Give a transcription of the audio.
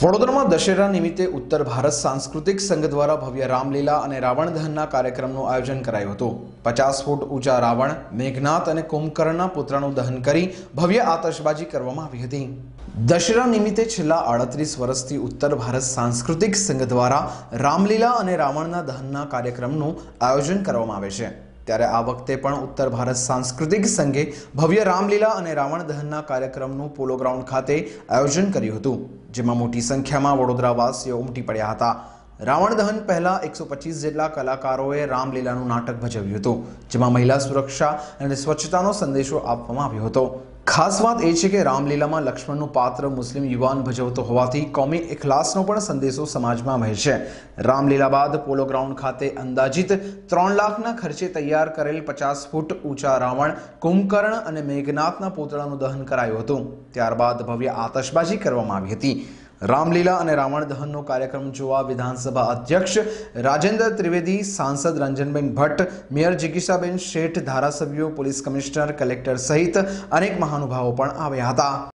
વડોદરામાં દશેરા નિમિત્તે ઉત્તર ભારત સાંસ્કૃતિક સંઘ દ્વારા ભવ્ય રામલીલા અને રાવણ દહનના કાર્યક્રમનું આયોજન કરાયું હતું પચાસ ફૂટ ઊંચા રાવણ મેઘનાથ અને કુંભકર્ણના પુત્રનું દહન કરી ભવ્ય આતશબાજી કરવામાં આવી હતી દશેરા નિમિત્તે છેલ્લા આડત્રીસ વર્ષથી ઉત્તર ભારત સાંસ્કૃતિક સંઘ દ્વારા રામલીલા અને રાવણના દહનના કાર્યક્રમનું આયોજન કરવામાં આવે છે ત્યારે આ વખતે પણ ઉત્તર ભારત સાંસ્કૃતિક સંઘે ભવ્ય રામલીલા અને રાવણ દહનના કાર્યક્રમનું પોલો ગ્રાઉન્ડ ખાતે આયોજન કર્યું હતું જેમાં મોટી સંખ્યામાં વડોદરાવાસીઓ ઉમટી પડ્યા હતા રાવણ દહન પહેલાં એકસો પચીસ જેટલા કલાકારોએ રામલીલાનું નાટક ભજવ્યું હતું જેમાં મહિલા સુરક્ષા અને સ્વચ્છતાનો સંદેશો આપવામાં આવ્યો હતો ખાસ વાત એ છે કે રામલીલામાં લક્ષ્મણનું પાત્ર મુસ્લિમ યુવાન ભજવતો હોવાથી કોમી ઇખલાસનો પણ સંદેશો સમાજમાં વહે છે રામલીલા બાદ પોલો ગ્રાઉન્ડ ખાતે અંદાજિત ત્રણ લાખના ખર્ચે તૈયાર કરેલ પચાસ ફૂટ ઊંચા રાવણ કુંભકર્ણ અને મેઘનાથના પૂતળાનું દહન કરાયું હતું ત્યારબાદ ભવ્ય આતશબાજી કરવામાં આવી હતી રામલીલા અને રાવણ દહનનો કાર્યક્રમ જોવા વિધાનસભા અધ્યક્ષ રાજેન્દ્ર ત્રિવેદી સાંસદ રંજનબેન ભટ્ટ મેયર જિગીષાબેન શેઠ ધારાસભ્યો પોલીસ કમિશનર કલેક્ટર સહિત અનેક મહાનુભાવો પણ આવ્યા હતા